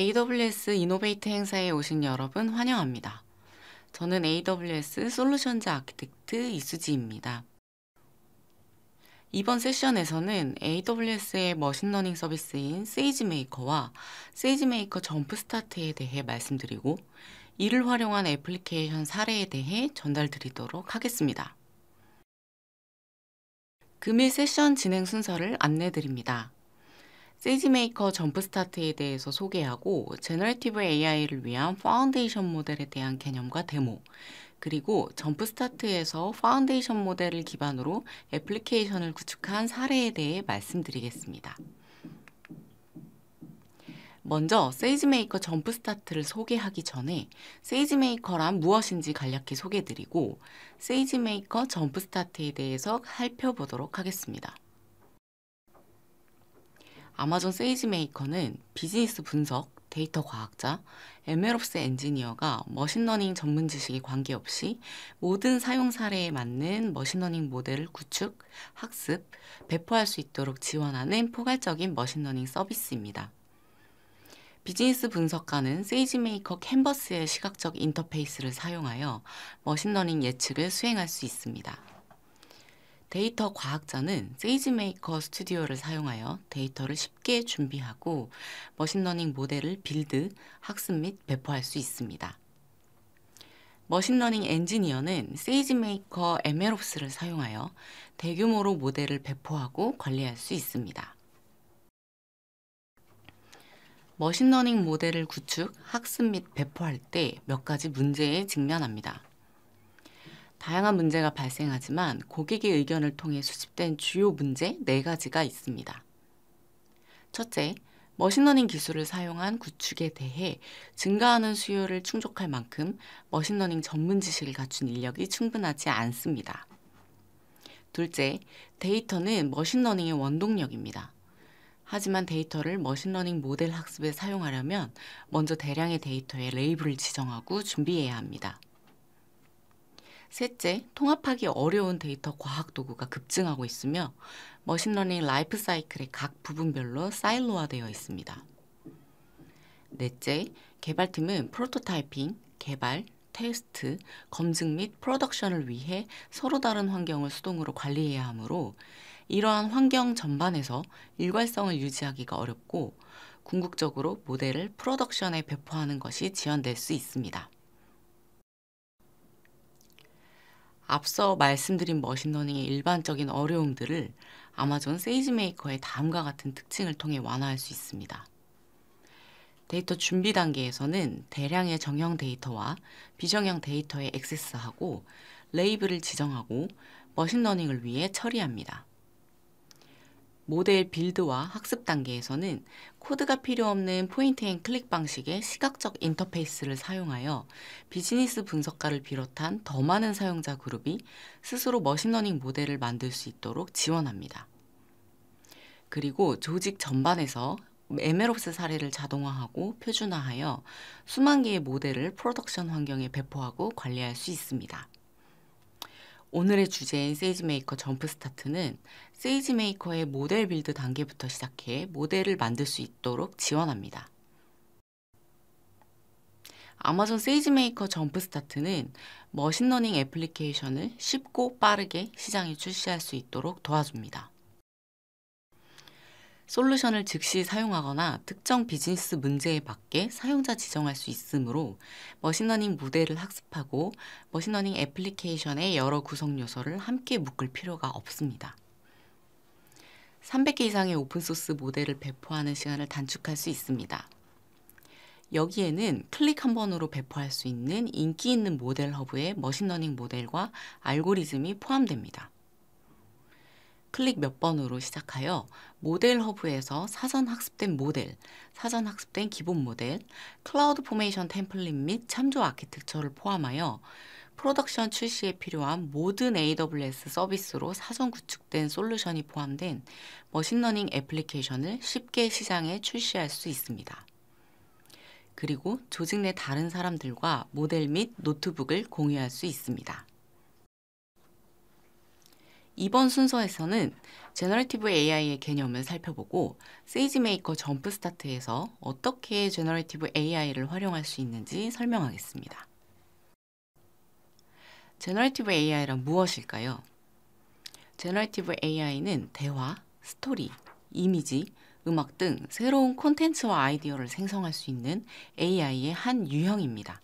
AWS 이노베이트 행사에 오신 여러분 환영합니다. 저는 AWS 솔루션즈 아키텍트 이수지입니다. 이번 세션에서는 AWS의 머신러닝 서비스인 세이지메이커와 세이지메이커 점프스타트에 대해 말씀드리고 이를 활용한 애플리케이션 사례에 대해 전달드리도록 하겠습니다. 금일 세션 진행 순서를 안내드립니다. 세이지메이커 점프스타트에 대해서 소개하고 제너레티브 AI를 위한 파운데이션 모델에 대한 개념과 데모 그리고 점프스타트에서 파운데이션 모델을 기반으로 애플리케이션을 구축한 사례에 대해 말씀드리겠습니다. 먼저 세이지메이커 점프스타트를 소개하기 전에 세이지메이커란 무엇인지 간략히 소개드리고 해 세이지메이커 점프스타트에 대해서 살펴보도록 하겠습니다. 아마존 세이지 메이커는 비즈니스 분석, 데이터 과학자, 에메롭스 엔지니어가 머신러닝 전문 지식에 관계없이 모든 사용 사례에 맞는 머신러닝 모델을 구축, 학습, 배포할 수 있도록 지원하는 포괄적인 머신러닝 서비스입니다. 비즈니스 분석가는 세이지메이커 캔버스의 시각적 인터페이스를 사용하여 머신러닝 예측을 수행할 수 있습니다. 데이터 과학자는 세이지메이커 스튜디오를 사용하여 데이터를 쉽게 준비하고 머신러닝 모델을 빌드, 학습 및 배포할 수 있습니다. 머신러닝 엔지니어는 세이지메이커 에메 o 스를 사용하여 대규모로 모델을 배포하고 관리할 수 있습니다. 머신러닝 모델을 구축, 학습 및 배포할 때 몇 가지 문제에 직면합니다. 다양한 문제가 발생하지만 고객의 의견을 통해 수집된 주요 문제 네가지가 있습니다. 첫째, 머신러닝 기술을 사용한 구축에 대해 증가하는 수요를 충족할 만큼 머신러닝 전문 지식을 갖춘 인력이 충분하지 않습니다. 둘째, 데이터는 머신러닝의 원동력입니다. 하지만 데이터를 머신러닝 모델 학습에 사용하려면 먼저 대량의 데이터에 레이블을 지정하고 준비해야 합니다. 셋째, 통합하기 어려운 데이터 과학 도구가 급증하고 있으며 머신러닝 라이프 사이클의 각 부분별로 사일로화되어 있습니다. 넷째, 개발팀은 프로토타이핑, 개발, 테스트, 검증 및 프로덕션을 위해 서로 다른 환경을 수동으로 관리해야 하므로 이러한 환경 전반에서 일관성을 유지하기가 어렵고 궁극적으로 모델을 프로덕션에 배포하는 것이 지연될 수 있습니다. 앞서 말씀드린 머신러닝의 일반적인 어려움들을 아마존 세이지메이커의 다음과 같은 특징을 통해 완화할 수 있습니다. 데이터 준비 단계에서는 대량의 정형 데이터와 비정형 데이터에 액세스하고 레이블을 지정하고 머신러닝을 위해 처리합니다. 모델 빌드와 학습 단계에서는 코드가 필요 없는 포인트 앤 클릭 방식의 시각적 인터페이스를 사용하여 비즈니스 분석가를 비롯한 더 많은 사용자 그룹이 스스로 머신러닝 모델을 만들 수 있도록 지원합니다. 그리고 조직 전반에서 에메롭스 사례를 자동화하고 표준화하여 수만 개의 모델을 프로덕션 환경에 배포하고 관리할 수 있습니다. 오늘의 주제인 세이지메이커 점프 스타트는 세이지메이커의 모델 빌드 단계부터 시작해 모델을 만들 수 있도록 지원합니다. 아마존 세이지메이커 점프 스타트는 머신러닝 애플리케이션을 쉽고 빠르게 시장에 출시할 수 있도록 도와줍니다. 솔루션을 즉시 사용하거나 특정 비즈니스 문제에 맞게 사용자 지정할 수 있으므로 머신러닝 모델을 학습하고 머신러닝 애플리케이션의 여러 구성 요소를 함께 묶을 필요가 없습니다. 300개 이상의 오픈소스 모델을 배포하는 시간을 단축할 수 있습니다. 여기에는 클릭 한 번으로 배포할 수 있는 인기 있는 모델 허브의 머신러닝 모델과 알고리즘이 포함됩니다. 클릭 몇 번으로 시작하여 모델 허브에서 사전 학습된 모델, 사전 학습된 기본 모델, 클라우드 포메이션 템플릿 및 참조 아키텍처를 포함하여 프로덕션 출시에 필요한 모든 AWS 서비스로 사전 구축된 솔루션이 포함된 머신러닝 애플리케이션을 쉽게 시장에 출시할 수 있습니다. 그리고 조직 내 다른 사람들과 모델 및 노트북을 공유할 수 있습니다. 이번 순서에서는 제너레티브 AI의 개념을 살펴보고 세이지메이커 점프 스타트에서 어떻게 제너레티브 AI를 활용할 수 있는지 설명하겠습니다. 제너레티브 AI란 무엇일까요? 제너레티브 AI는 대화, 스토리, 이미지, 음악 등 새로운 콘텐츠와 아이디어를 생성할 수 있는 AI의 한 유형입니다.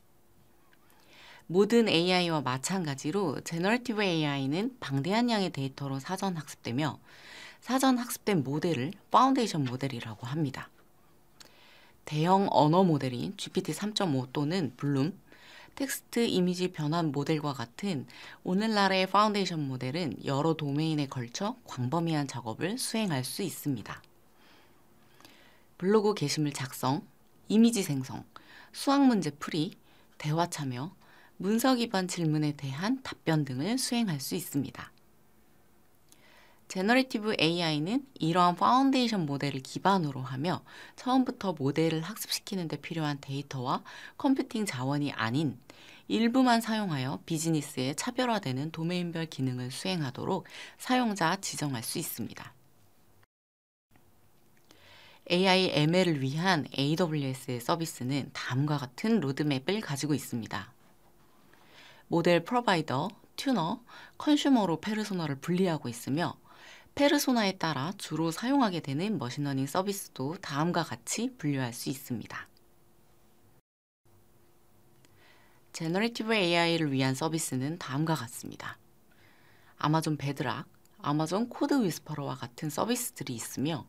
모든 AI와 마찬가지로 제너럴티브 AI는 방대한 양의 데이터로 사전 학습되며 사전 학습된 모델을 파운데이션 모델이라고 합니다. 대형 언어 모델인 GPT-3.5 또는 블룸, 텍스트 이미지 변환 모델과 같은 오늘날의 파운데이션 모델은 여러 도메인에 걸쳐 광범위한 작업을 수행할 수 있습니다. 블로그 게시물 작성, 이미지 생성, 수학 문제 풀이, 대화 참여, 문서 기반 질문에 대한 답변 등을 수행할 수 있습니다. 제너레티브 AI는 이러한 파운데이션 모델을 기반으로 하며 처음부터 모델을 학습시키는 데 필요한 데이터와 컴퓨팅 자원이 아닌 일부만 사용하여 비즈니스에 차별화되는 도메인별 기능을 수행하도록 사용자 지정할 수 있습니다. AI ML을 위한 AWS의 서비스는 다음과 같은 로드맵을 가지고 있습니다. 모델 프로바이더, 튜너, 컨슈머로 페르소나를 분리하고 있으며 페르소나에 따라 주로 사용하게 되는 머신러닝 서비스도 다음과 같이 분류할 수 있습니다. 제너레티브 AI를 위한 서비스는 다음과 같습니다. 아마존 베드락, 아마존 코드 위스퍼러와 같은 서비스들이 있으며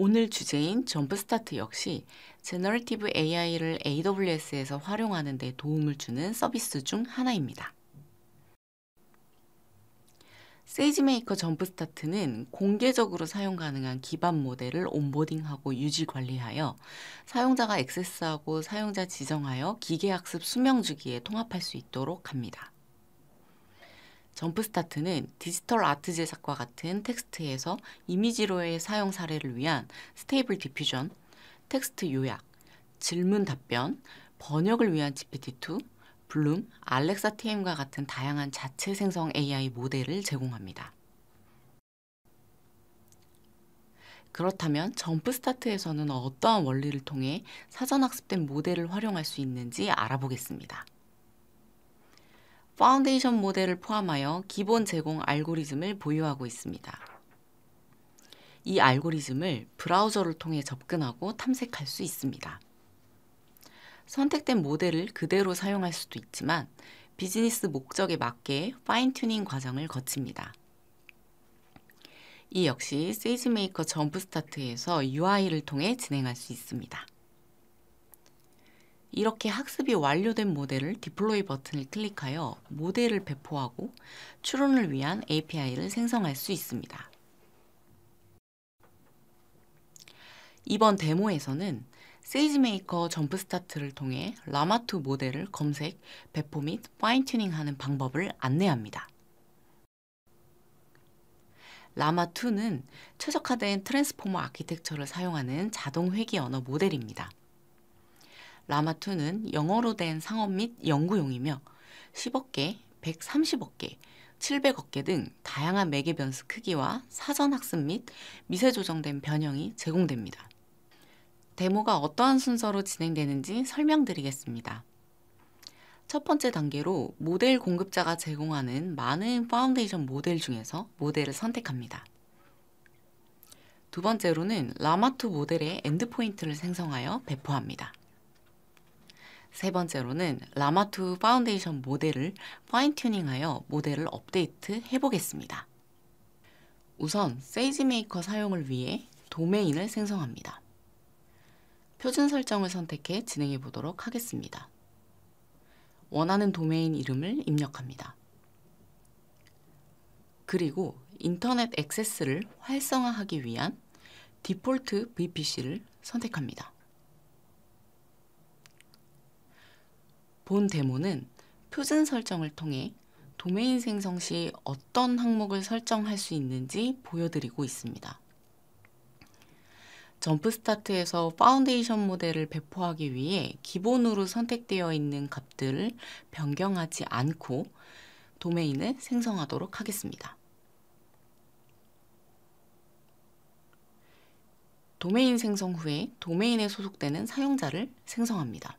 오늘 주제인 점프 스타트 역시 제너럴티브 AI를 AWS에서 활용하는 데 도움을 주는 서비스 중 하나입니다. 세이지메이커 점프스타트는 공개적으로 사용 가능한 기반 모델을 온보딩하고 유지 관리하여 사용자가 액세스하고 사용자 지정하여 기계학습 수명 주기에 통합할 수 있도록 합니다. 점프스타트는 디지털 아트 제작과 같은 텍스트에서 이미지로의 사용 사례를 위한 스테이블 디퓨전, 텍스트 요약, 질문 답변, 번역을 위한 GPT-2, 블룸, 알렉사 TM과 같은 다양한 자체 생성 AI 모델을 제공합니다. 그렇다면 점프스타트에서는 어떠한 원리를 통해 사전 학습된 모델을 활용할 수 있는지 알아보겠습니다. 파운데이션 모델을 포함하여 기본 제공 알고리즘을 보유하고 있습니다. 이 알고리즘을 브라우저를 통해 접근하고 탐색할 수 있습니다. 선택된 모델을 그대로 사용할 수도 있지만 비즈니스 목적에 맞게 파인튜닝 과정을 거칩니다. 이 역시 세이지메이커 점프스타트에서 UI를 통해 진행할 수 있습니다. 이렇게 학습이 완료된 모델을 디플로이 버튼을 클릭하여 모델을 배포하고 추론을 위한 API를 생성할 수 있습니다. 이번 데모에서는 세이지메이커 점프스타트를 통해 라마2 모델을 검색, 배포 및 파인튜닝하는 방법을 안내합니다. 라마2는 최적화된 트랜스포머 아키텍처를 사용하는 자동 회귀 언어 모델입니다. 라마2는 영어로 된 상업 및 연구용이며 10억 개, 130억 개, 700억 개 등 다양한 매개 변수 크기와 사전 학습 및 미세 조정된 변형이 제공됩니다. 데모가 어떠한 순서로 진행되는지 설명드리겠습니다. 첫 번째 단계로 모델 공급자가 제공하는 많은 파운데이션 모델 중에서 모델을 선택합니다. 두 번째로는 라마2 모델의 엔드포인트를 생성하여 배포합니다. 세 번째로는 라마투 파운데이션 모델을 파인튜닝하여 모델을 업데이트 해보겠습니다. 우선 세이지메이커 사용을 위해 도메인을 생성합니다. 표준 설정을 선택해 진행해 보도록 하겠습니다. 원하는 도메인 이름을 입력합니다. 그리고 인터넷 액세스를 활성화하기 위한 디폴트 VPC를 선택합니다. 본 데모는 표준 설정을 통해 도메인 생성 시 어떤 항목을 설정할 수 있는지 보여드리고 있습니다. 점프스타트에서 파운데이션 모델을 배포하기 위해 기본으로 선택되어 있는 값들을 변경하지 않고 도메인을 생성하도록 하겠습니다. 도메인 생성 후에 도메인에 소속되는 사용자를 생성합니다.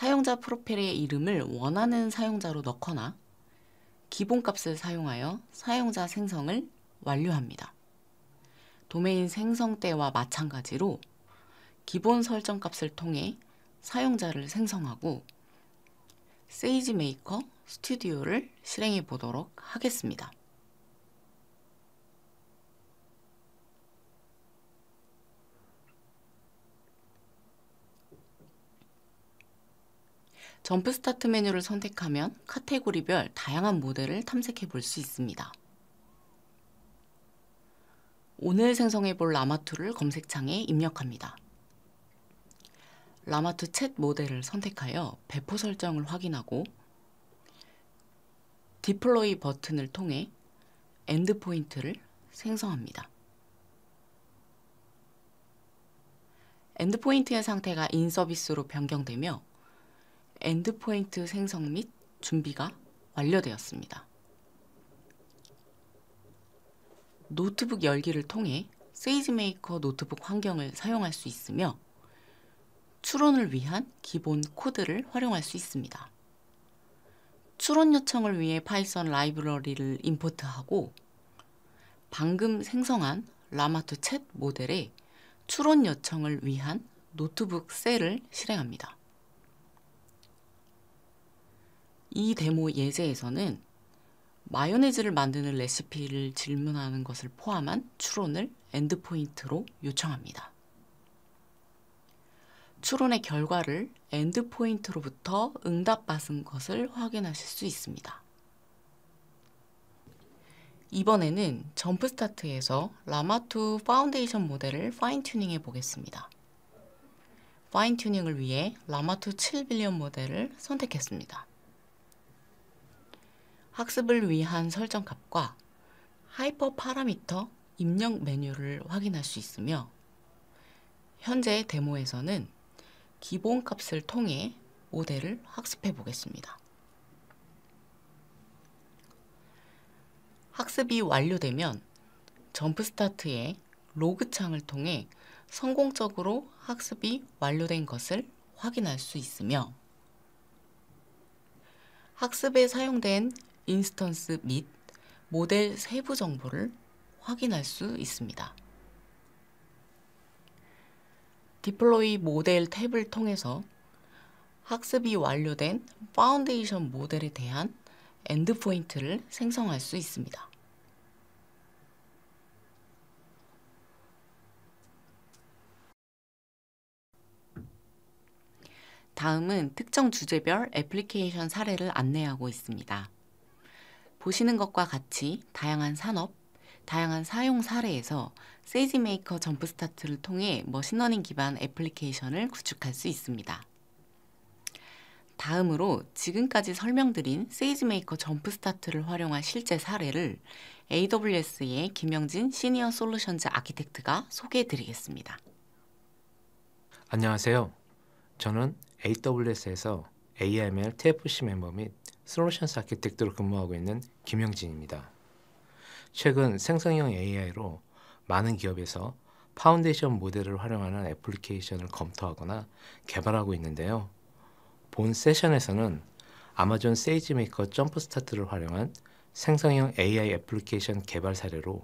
사용자 프로필의 이름을 원하는 사용자로 넣거나 기본값을 사용하여 사용자 생성을 완료합니다. 도메인 생성 때와 마찬가지로 기본 설정값을 통해 사용자를 생성하고 세이지메이커 스튜디오를 실행해 보도록 하겠습니다. 점프 스타트 메뉴를 선택하면 카테고리별 다양한 모델을 탐색해 볼 수 있습니다. 오늘 생성해 볼 라마투를 검색창에 입력합니다. 라마투 챗 모델을 선택하여 배포 설정을 확인하고 디플로이 버튼을 통해 엔드 포인트를 생성합니다. 엔드 포인트의 상태가 인 서비스로 변경되며 엔드포인트 생성 및 준비가 완료되었습니다. 노트북 열기를 통해 세이지메이커 노트북 환경을 사용할 수 있으며 추론을 위한 기본 코드를 활용할 수 있습니다. 추론 요청을 위해 파이썬 라이브러리를 임포트하고 방금 생성한 라마투 챗 모델에 추론 요청을 위한 노트북 셀을 실행합니다. 이 데모 예제에서는 마요네즈를 만드는 레시피를 질문하는 것을 포함한 추론을 엔드포인트로 요청합니다. 추론의 결과를 엔드포인트로부터 응답받은 것을 확인하실 수 있습니다. 이번에는 점프스타트에서 라마2 파운데이션 모델을 파인튜닝해 보겠습니다. 파인튜닝을 위해 라마2 7빌리언 모델을 선택했습니다. 학습을 위한 설정 값과 하이퍼 파라미터 입력 메뉴를 확인할 수 있으며 현재 데모에서는 기본 값을 통해 모델을 학습해 보겠습니다. 학습이 완료되면 점프 스타트의 로그 창을 통해 성공적으로 학습이 완료된 것을 확인할 수 있으며 학습에 사용된 인스턴스 및 모델 세부 정보를 확인할 수 있습니다. 디플로이 모델 탭을 통해서 학습이 완료된 파운데이션 모델에 대한 엔드포인트를 생성할 수 있습니다. 다음은 특정 주제별 애플리케이션 사례를 안내하고 있습니다. 보시는 것과 같이 다양한 산업, 다양한 사용 사례에서 세이지메이커 점프스타트를 통해 머신러닝 기반 애플리케이션을 구축할 수 있습니다. 다음으로 지금까지 설명드린 세이지메이커 점프스타트를 활용한 실제 사례를 AWS의 김영진 시니어 솔루션즈 아키텍트가 소개해드리겠습니다. 안녕하세요. 저는 AWS에서 AML TFC 멤버 및 솔루션스 아키텍트로 근무하고 있는 김영진입니다. 최근 생성형 AI로 많은 기업에서 파운데이션 모델을 활용하는 애플리케이션을 검토하거나 개발하고 있는데요. 본 세션에서는 아마존 세이지메이커 점프스타트를 활용한 생성형 AI 애플리케이션 개발 사례로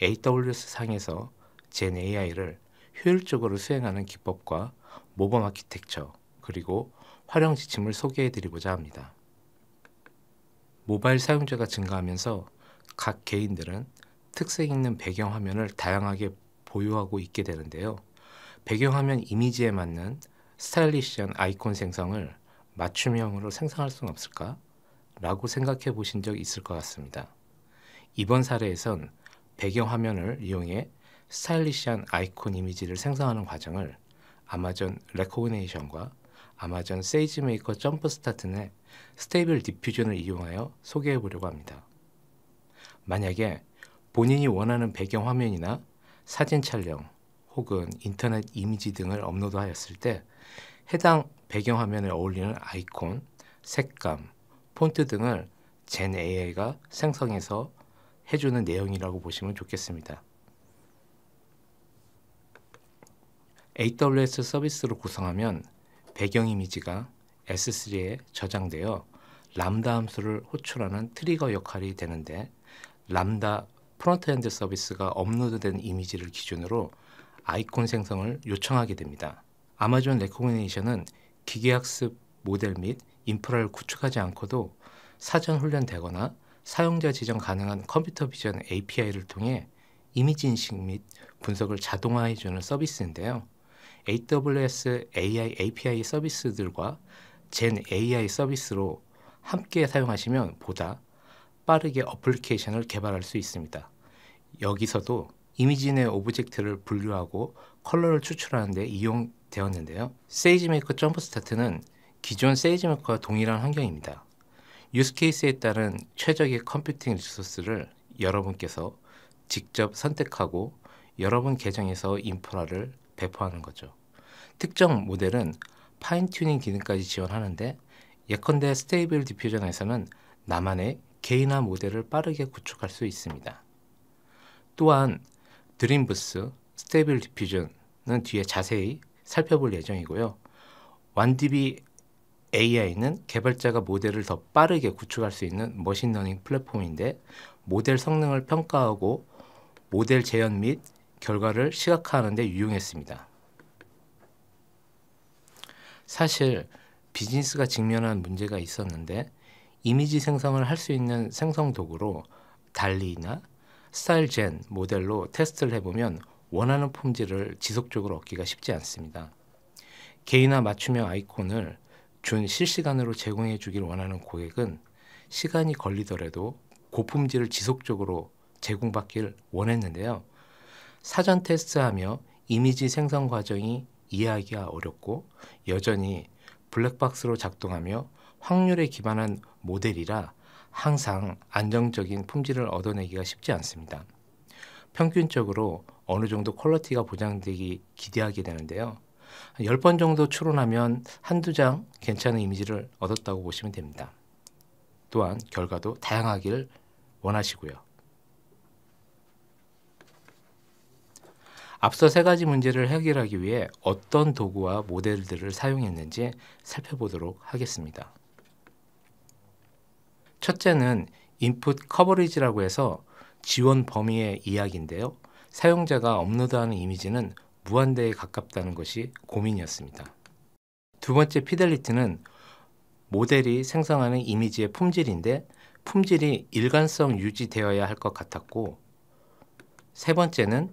AWS 상에서 젠 AI를 효율적으로 수행하는 기법과 모범 아키텍처 그리고 활용 지침을 소개해 드리고자 합니다. 모바일 사용자가 증가하면서 각 개인들은 특색 있는 배경 화면을 다양하게 보유하고 있게 되는데요. 배경 화면 이미지에 맞는 스타일리시한 아이콘 생성을 맞춤형으로 생성할 수는 없을까? 라고 생각해 보신 적 있을 것 같습니다. 이번 사례에선 배경 화면을 이용해 스타일리시한 아이콘 이미지를 생성하는 과정을 아마존 레코그네이션과 아마존 세이지메이커 점프 스타트 의 스테이블 디퓨전을 이용하여 소개해 보려고 합니다. 만약에 본인이 원하는 배경 화면이나 사진 촬영 혹은 인터넷 이미지 등을 업로드하였을 때 해당 배경 화면에 어울리는 아이콘, 색감, 폰트 등을 젠 AI가 생성해서 해주는 내용이라고 보시면 좋겠습니다. AWS 서비스로 구성하면 배경 이미지가 S3에 저장되어 람다 함수를 호출하는 트리거 역할이 되는데 람다 프론트엔드 서비스가 업로드된 이미지를 기준으로 아이콘 생성을 요청하게 됩니다. 아마존 레코그네이션은 기계학습 모델 및 인프라를 구축하지 않고도 사전 훈련되거나 사용자 지정 가능한 컴퓨터 비전 API를 통해 이미지 인식 및 분석을 자동화해주는 서비스인데요. AWS AI API 서비스들과 젠 AI 서비스로 함께 사용하시면 보다 빠르게 어플리케이션을 개발할 수 있습니다. 여기서도 이미지 내 오브젝트를 분류하고 컬러를 추출하는 데 이용되었는데요. 세이지메이커 점프 스타트는 기존 세이지메이커와 동일한 환경입니다. 유스케이스에 따른 최적의 컴퓨팅 리소스를 여러분께서 직접 선택하고 여러분 계정에서 인프라를 배포하는 거죠. 특정 모델은 파인 튜닝 기능까지 지원하는데 예컨대 스테이블 디퓨전에서는 나만의 개인화 모델을 빠르게 구축할 수 있습니다. 또한 드림부스, 스테이블 디퓨전은 뒤에 자세히 살펴볼 예정이고요. 완디비 AI는 개발자가 모델을 더 빠르게 구축할 수 있는 머신러닝 플랫폼인데 모델 성능을 평가하고 모델 재현 및 결과를 시각화하는 데 유용했습니다. 사실 비즈니스가 직면한 문제가 있었는데 이미지 생성을 할 수 있는 생성 도구로 달리나 스타일젠 모델로 테스트를 해보면 원하는 품질을 지속적으로 얻기가 쉽지 않습니다. 개인화 맞춤형 아이콘을 준 실시간으로 제공해 주길 원하는 고객은 시간이 걸리더라도 고품질을 지속적으로 제공받길 원했는데요. 사전 테스트하며 이미지 생성 과정이 이해하기가 어렵고 여전히 블랙박스로 작동하며 확률에 기반한 모델이라 항상 안정적인 품질을 얻어내기가 쉽지 않습니다. 평균적으로 어느 정도 퀄러티가 보장되기 기대하게 되는데요. 10번 정도 추론하면 한두 장 괜찮은 이미지를 얻었다고 보시면 됩니다. 또한 결과도 다양하길 원하시고요. 앞서 세 가지 문제를 해결하기 위해 어떤 도구와 모델들을 사용했는지 살펴보도록 하겠습니다. 첫째는 인풋 커버리지라고 해서 지원 범위의 이야기인데요. 사용자가 업로드하는 이미지는 무한대에 가깝다는 것이 고민이었습니다. 두 번째 피델리티는 모델이 생성하는 이미지의 품질인데 품질이 일관성 유지되어야 할 것 같았고 세 번째는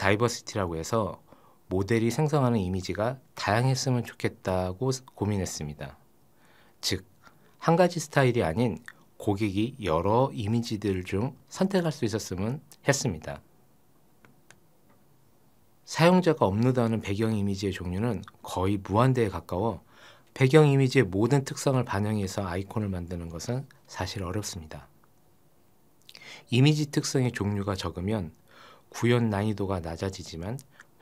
다이버시티라고 해서 모델이 생성하는 이미지가 다양했으면 좋겠다고 고민했습니다. 즉, 한 가지 스타일이 아닌 고객이 여러 이미지들 중 선택할 수 있었으면 했습니다. 사용자가 업로드하는 배경 이미지의 종류는 거의 무한대에 가까워 배경 이미지의 모든 특성을 반영해서 아이콘을 만드는 것은 사실 어렵습니다. 이미지 특성의 종류가 적으면 구현 난이도가 낮아지지만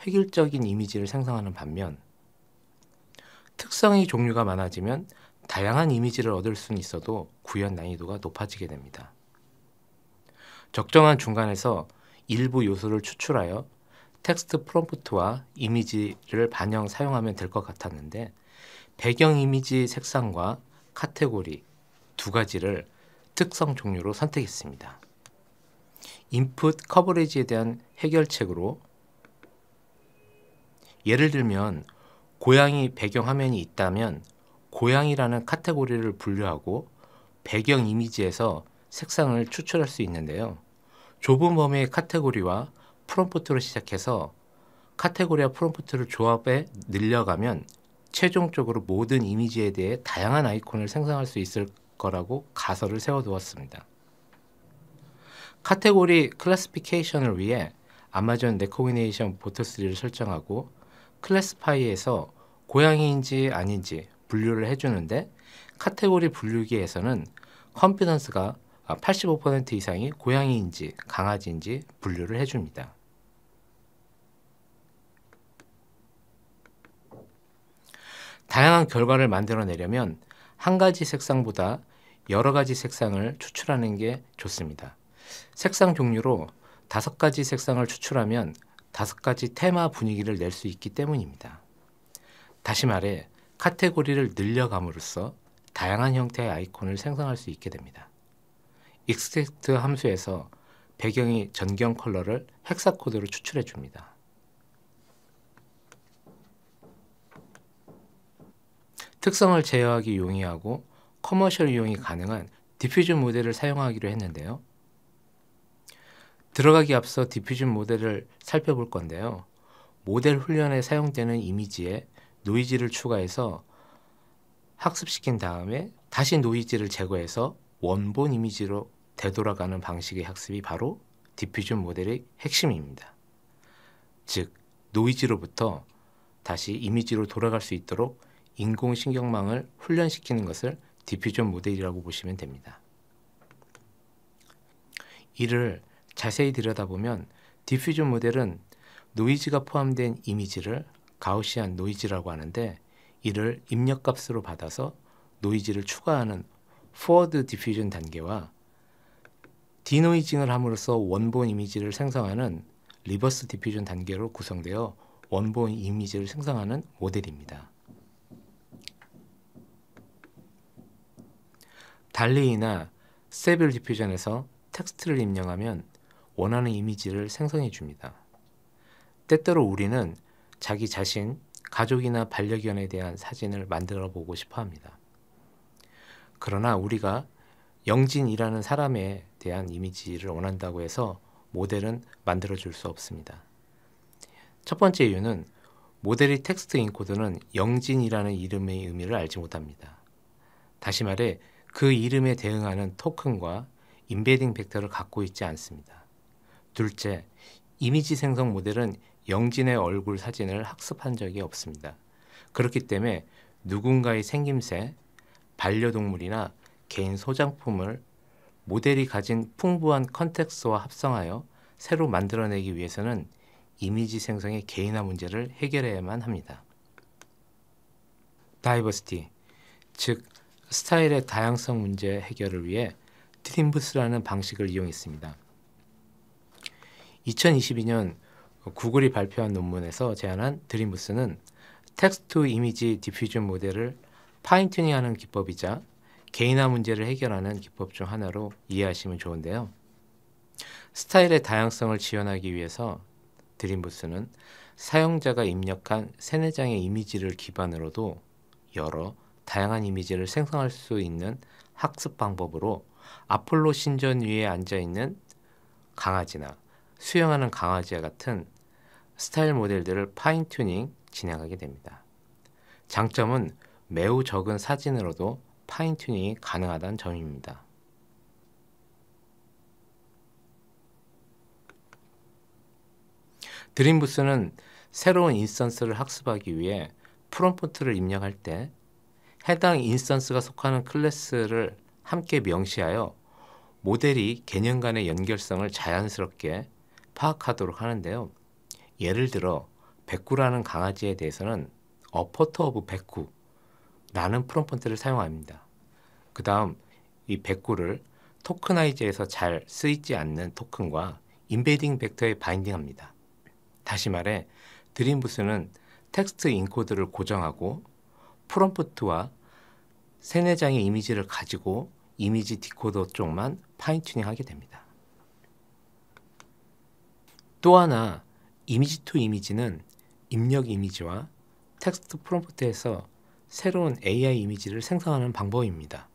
획일적인 이미지를 생성하는 반면 특성의 종류가 많아지면 다양한 이미지를 얻을 수는 있어도 구현 난이도가 높아지게 됩니다. 적정한 중간에서 일부 요소를 추출하여 텍스트 프롬프트와 이미지를 반영 사용하면 될 것 같았는데 배경 이미지 색상과 카테고리 두 가지를 특성 종류로 선택했습니다. 인풋 커버리지에 대한 해결책으로 예를 들면 고양이 배경화면이 있다면 고양이라는 카테고리를 분류하고 배경 이미지에서 색상을 추출할 수 있는데요. 좁은 범위의 카테고리와 프롬프트로 시작해서 카테고리와 프롬프트를 조합해 늘려가면 최종적으로 모든 이미지에 대해 다양한 아이콘을 생성할 수 있을 거라고 가설을 세워두었습니다. 카테고리 클래스피케이션을 위해 아마존 네코미네이션 보터3를 설정하고 클래스파이에서 고양이인지 아닌지 분류를 해주는데 카테고리 분류기에서는 컴피던스가85% 이상이 고양이인지 강아지인지 분류를 해줍니다. 다양한 결과를 만들어내려면 한 가지 색상보다 여러 가지 색상을 추출하는 게 좋습니다. 색상 종류로 다섯 가지 색상을 추출하면 다섯 가지 테마 분위기를 낼 수 있기 때문입니다. 다시 말해 카테고리를 늘려감으로써 다양한 형태의 아이콘을 생성할 수 있게 됩니다. 익스트랙트 함수에서 배경이 전경 컬러를 헥사 코드로 추출해 줍니다. 특성을 제어하기 용이하고 커머셜 이용이 가능한 디퓨즈 모델을 사용하기로 했는데요. 들어가기 앞서 디퓨전 모델을 살펴볼 건데요. 모델 훈련에 사용되는 이미지에 노이즈를 추가해서 학습시킨 다음에 다시 노이즈를 제거해서 원본 이미지로 되돌아가는 방식의 학습이 바로 디퓨전 모델의 핵심입니다. 즉, 노이즈로부터 다시 이미지로 돌아갈 수 있도록 인공신경망을 훈련시키는 것을 디퓨전 모델이라고 보시면 됩니다. 이를 자세히 들여다보면 디퓨전 모델은 노이즈가 포함된 이미지를 가우시안 노이즈라고 하는데 이를 입력값으로 받아서 노이즈를 추가하는 포워드 디퓨전 단계와 디노이징을 함으로써 원본 이미지를 생성하는 리버스 디퓨전 단계로 구성되어 원본 이미지를 생성하는 모델입니다. 달리이나 세빌 디퓨전에서 텍스트를 입력하면 원하는 이미지를 생성해 줍니다. 때때로 우리는 자기 자신, 가족이나 반려견에 대한 사진을 만들어 보고 싶어 합니다. 그러나 우리가 영진이라는 사람에 대한 이미지를 원한다고 해서 모델은 만들어 줄 수 없습니다. 첫 번째 이유는 모델의 텍스트 인코드는 영진이라는 이름의 의미를 알지 못합니다. 다시 말해 그 이름에 대응하는 토큰과 인베딩 벡터를 갖고 있지 않습니다. 둘째, 이미지 생성 모델은 영진의 얼굴 사진을 학습한 적이 없습니다. 그렇기 때문에 누군가의 생김새, 반려동물이나 개인 소장품을 모델이 가진 풍부한 컨텍스와 합성하여 새로 만들어내기 위해서는 이미지 생성의 개인화 문제를 해결해야만 합니다. 다이버스티즉 스타일의 다양성 문제 해결을 위해 트림부스라는 방식을 이용했습니다. 2022년 구글이 발표한 논문에서 제안한 드림부스는 텍스트 이미지 디퓨전 모델을 파인튜닝하는 기법이자 개인화 문제를 해결하는 기법 중 하나로 이해하시면 좋은데요. 스타일의 다양성을 지원하기 위해서 드림부스는 사용자가 입력한 세네 장의 이미지를 기반으로도 여러 다양한 이미지를 생성할 수 있는 학습 방법으로 아폴로 신전 위에 앉아 있는 강아지나 수영하는 강아지와 같은 스타일 모델들을 파인튜닝 진행하게 됩니다. 장점은 매우 적은 사진으로도 파인튜닝이 가능하다는 점입니다. 드림부스는 새로운 인스턴스를 학습하기 위해 프롬프트를 입력할 때 해당 인스턴스가 속하는 클래스를 함께 명시하여 모델이 개념 간의 연결성을 자연스럽게 파악하도록 하는데요. 예를 들어 백구라는 강아지에 대해서는 어포터 오브 백구라는 프롬펀트를 사용합니다. 그 다음 이 백구를 토큰아이즈에서잘 쓰이지 않는 토큰과 인베딩 벡터에 바인딩합니다. 다시 말해 드림부스는 텍스트 인코드를 고정하고 프롬프트와 세네 장의 이미지를 가지고 이미지 디코더 쪽만 파인튜닝하게 됩니다. 또 하나 이미지 투 이미지는 입력 이미지와 텍스트 프롬프트에서 새로운 AI 이미지를 생성하는 방법입니다.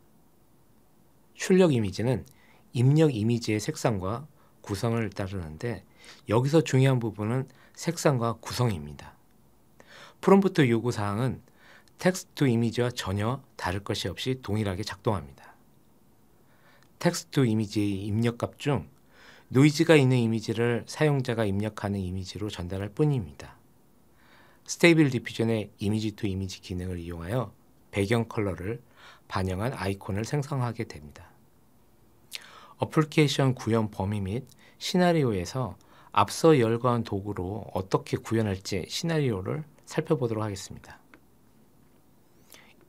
출력 이미지는 입력 이미지의 색상과 구성을 따르는데 여기서 중요한 부분은 색상과 구성입니다. 프롬프트 요구 사항은 텍스트 이미지와 전혀 다를 것이 없이 동일하게 작동합니다. 텍스트 이미지의 입력값 중 노이즈가 있는 이미지를 사용자가 입력하는 이미지로 전달할 뿐입니다. 스테이블 디퓨전의 이미지 투 이미지 기능을 이용하여 배경 컬러를 반영한 아이콘을 생성하게 됩니다. 어플리케이션 구현 범위 및 시나리오에서 앞서 열거한 도구로 어떻게 구현할지 시나리오를 살펴보도록 하겠습니다.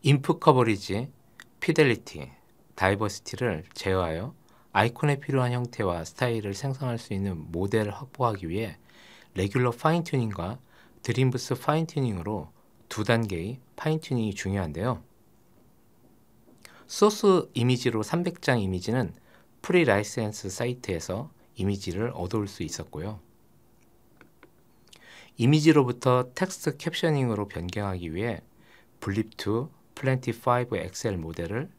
인풋 커버리지, 피델리티, 다이버시티를 제어하여 아이콘에 필요한 형태와 스타일을 생성할 수 있는 모델을 확보하기 위해 레귤러 파인튜닝과 드림부스 파인튜닝으로 두 단계의 파인튜닝이 중요한데요. 소스 이미지로 300장 이미지는 프리 라이센스 사이트에서 이미지를 얻어올 수 있었고요. 이미지로부터 텍스트 캡셔닝으로 변경하기 위해 블립2 플랜티5 엑셀 모델을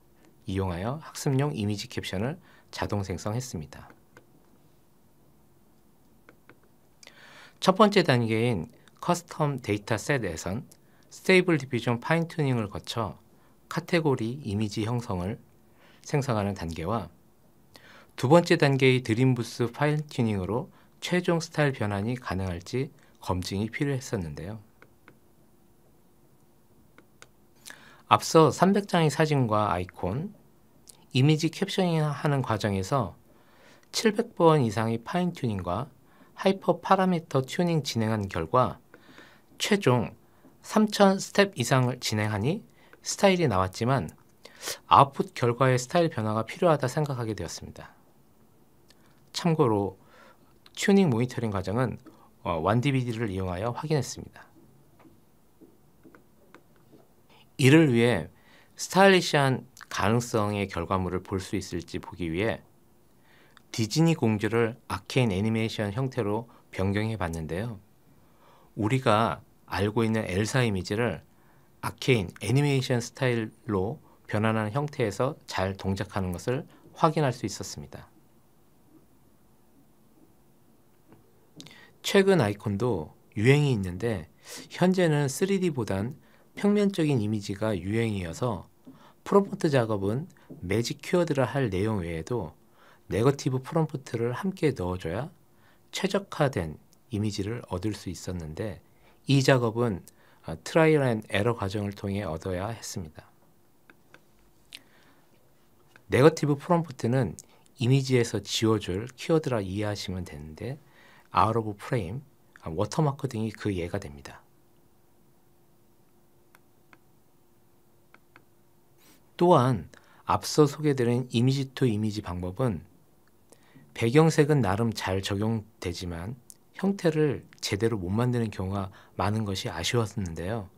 이용하여 학습용 이미지 캡션을 자동 생성했습니다. 첫 번째 단계인 커스텀 데이터셋에선 스테이블 디퓨전 파인 튜닝을 거쳐 카테고리 이미지 형성을 생성하는 단계와 두 번째 단계의 드림부스 파인 튜닝으로 최종 스타일 변환이 가능할지 검증이 필요했었는데요. 앞서 300장의 사진과 아이콘, 이미지 캡셔닝 하는 과정에서 700번 이상의 파인 튜닝과 하이퍼 파라미터 튜닝 진행한 결과 최종 3000 스텝 이상을 진행하니 스타일이 나왔지만 아웃풋 결과의 스타일 변화가 필요하다 생각하게 되었습니다. 참고로 튜닝 모니터링 과정은 완DVD를 어, 이용하여 확인했습니다. 이를 위해 스타일리시한 가능성의 결과물을 볼 수 있을지 보기 위해 디즈니 공주를 아케인 애니메이션 형태로 변경해 봤는데요. 우리가 알고 있는 엘사 이미지를 아케인 애니메이션 스타일로 변환하는 형태에서 잘 동작하는 것을 확인할 수 있었습니다. 최근 아이콘도 유행이 있는데 현재는 3D보단 평면적인 이미지가 유행이어서 프롬프트 작업은 매직 키워드라 할 내용 외에도 네거티브 프롬프트를 함께 넣어줘야 최적화된 이미지를 얻을 수 있었는데 이 작업은 트라이얼 앤 에러 과정을 통해 얻어야 했습니다. 네거티브 프롬프트는 이미지에서 지워줄 키워드라 이해하시면 되는데 아웃 오브 프레임, 워터마크 등이 그 예가 됩니다. 또한 앞서 소개드린 이미지 투 이미지 방법은 배경색은 나름 잘 적용되지만 형태를 제대로 못 만드는 경우가 많은 것이 아쉬웠는데요.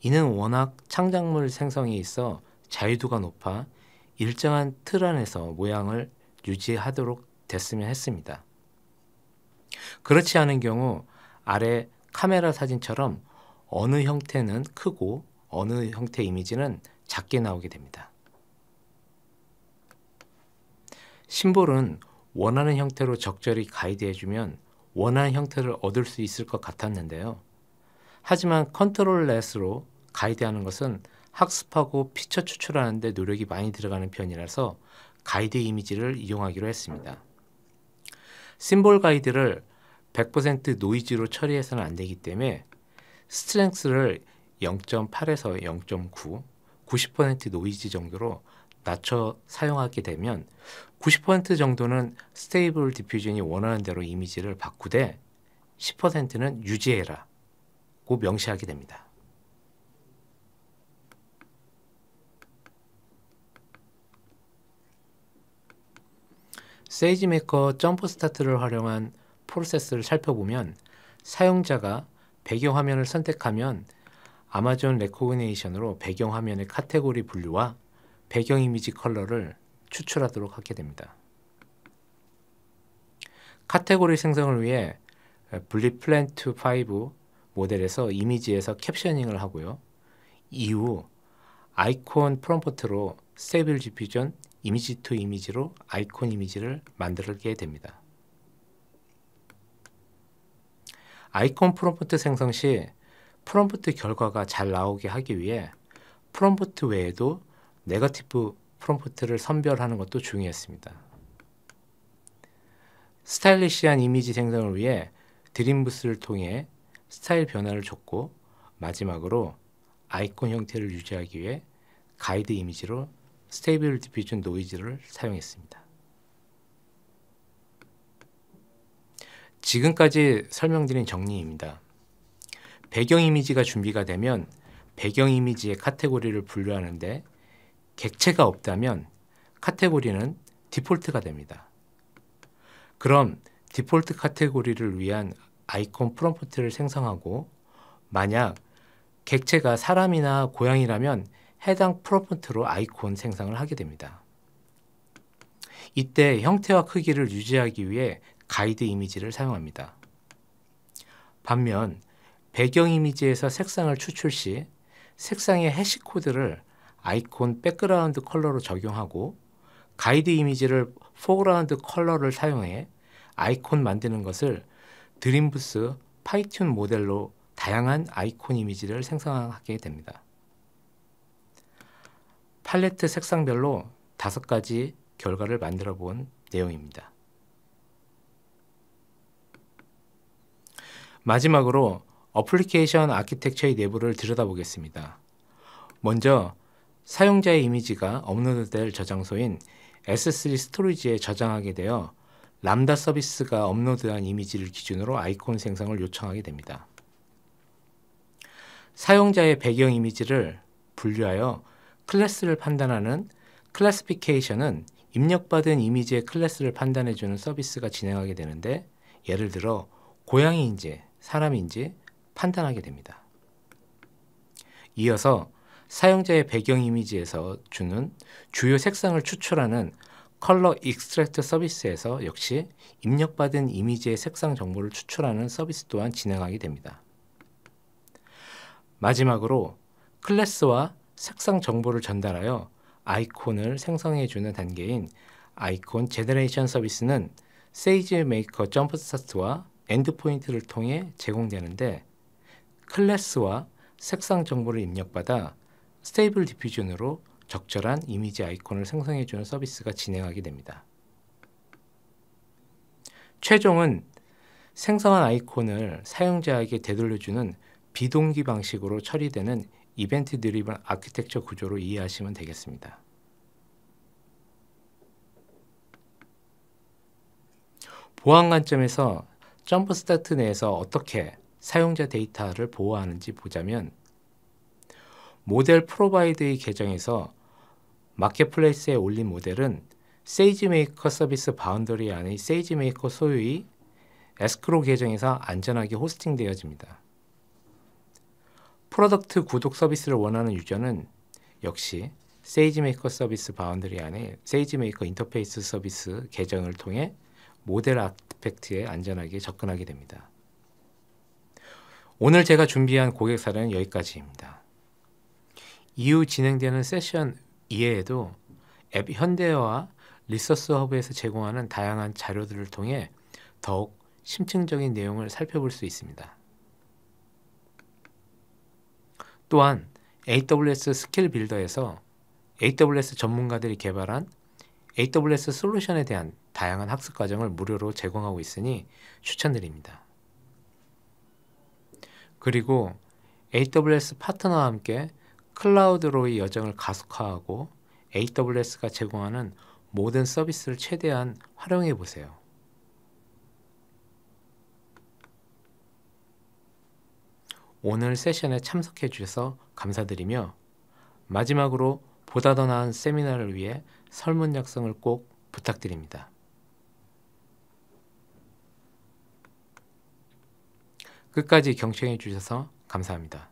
이는 워낙 창작물 생성에 있어 자유도가 높아 일정한 틀 안에서 모양을 유지하도록 됐으면 했습니다. 그렇지 않은 경우 아래 카메라 사진처럼 어느 형태는 크고 어느 형태 이미지는 작게 나오게 됩니다. 심볼은 원하는 형태로 적절히 가이드해주면 원하는 형태를 얻을 수 있을 것 같았는데요. 하지만 컨트롤 레스로 가이드하는 것은 학습하고 피처 추출하는 데 노력이 많이 들어가는 편이라서 가이드 이미지를 이용하기로 했습니다. 심볼 가이드를 100% 노이즈로 처리해서는 안 되기 때문에 스트렝스를 0.8에서 90% 노이즈 정도로 낮춰 사용하게 되면 90% 정도는 스테이블 디퓨전이 원하는 대로 이미지를 바꾸되 10%는 유지해라 고 명시하게 됩니다. 세이지메이커 점프 스타트를 활용한 프로세스를 살펴보면 사용자가 배경화면을 선택하면 아마존 레코그네이션으로 배경화면의 카테고리 분류와 배경 이미지 컬러를 추출하도록 하게 됩니다. 카테고리 생성을 위해 분리 플랜트 5 모델에서 이미지에서 캡셔닝을 하고요. 이후 아이콘 프롬포트로 세빌 디퓨전 이미지 투 이미지로 아이콘 이미지를 만들게 됩니다. 아이콘 프롬포트 생성 시 프롬프트 결과가 잘 나오게 하기 위해 프롬프트 외에도 네거티브 프롬프트를 선별하는 것도 중요했습니다. 스타일리시한 이미지 생성을 위해 드림부스를 통해 스타일 변화를 줬고 마지막으로 아이콘 형태를 유지하기 위해 가이드 이미지로 스테이블 디퓨전 노이즈를 사용했습니다. 지금까지 설명드린 정리입니다. 배경 이미지가 준비가 되면 배경 이미지의 카테고리를 분류하는데 객체가 없다면 카테고리는 디폴트가 됩니다. 그럼 디폴트 카테고리를 위한 아이콘 프롬프트를 생성하고 만약 객체가 사람이나 고양이라면 해당 프롬프트로 아이콘 생성을 하게 됩니다. 이때 형태와 크기를 유지하기 위해 가이드 이미지를 사용합니다. 반면 배경 이미지에서 색상을 추출 시 색상의 해시 코드를 아이콘 백그라운드 컬러로 적용하고 가이드 이미지를 포그라운드 컬러를 사용해 아이콘 만드는 것을 드림부스 파이튠 모델로 다양한 아이콘 이미지를 생성하게 됩니다. 팔레트 색상별로 다섯 가지 결과를 만들어 본 내용입니다. 마지막으로 어플리케이션 아키텍처의 내부를 들여다보겠습니다. 먼저 사용자의 이미지가 업로드될 저장소인 S3 스토리지에 저장하게 되어 람다 서비스가 업로드한 이미지를 기준으로 아이콘 생성을 요청하게 됩니다. 사용자의 배경 이미지를 분류하여 클래스를 판단하는 클래스피케이션은 입력받은 이미지의 클래스를 판단해주는 서비스가 진행하게 되는데 예를 들어 고양이인지 사람인지 판단하게 됩니다. 이어서 사용자의 배경 이미지에서 주는 주요 색상을 추출하는 컬러 익스트랙트 서비스에서 역시 입력받은 이미지의 색상 정보를 추출하는 서비스 또한 진행하게 됩니다. 마지막으로 클래스와 색상 정보를 전달하여 아이콘을 생성해주는 단계인 아이콘 제너레이션 서비스는 세이지메이커 점프스타트와 엔드포인트를 통해 제공되는데 클래스와 색상 정보를 입력받아 스테이블 디퓨전으로 적절한 이미지 아이콘을 생성해주는 서비스가 진행하게 됩니다. 최종은 생성한 아이콘을 사용자에게 되돌려주는 비동기 방식으로 처리되는 이벤트 드리븐 아키텍처 구조로 이해하시면 되겠습니다. 보안 관점에서 점프 스타트 내에서 어떻게 사용자 데이터를 보호하는지 보자면 모델 프로바이드의 계정에서 마켓플레이스에 올린 모델은 세이지메이커 서비스 바운더리 안의 세이지메이커 소유의 에스크로 계정에서 안전하게 호스팅되어집니다. 프로덕트 구독 서비스를 원하는 유저는 역시 세이지메이커 서비스 바운더리 안에 세이지메이커 인터페이스 서비스 계정을 통해 모델 아티팩트에 안전하게 접근하게 됩니다. 오늘 제가 준비한 고객 사례는 여기까지입니다. 이후 진행되는 세션 이외에도 앱 현대와 리서스 허브에서 제공하는 다양한 자료들을 통해 더욱 심층적인 내용을 살펴볼 수 있습니다. 또한 AWS 스킬 빌더에서 AWS 전문가들이 개발한 AWS 솔루션에 대한 다양한 학습 과정을 무료로 제공하고 있으니 추천드립니다. 그리고 AWS 파트너와 함께 클라우드로의 여정을 가속화하고 AWS가 제공하는 모든 서비스를 최대한 활용해 보세요. 오늘 세션에 참석해 주셔서 감사드리며 마지막으로 보다 더 나은 세미나를 위해 설문 작성을 꼭 부탁드립니다. 끝까지 경청해 주셔서 감사합니다.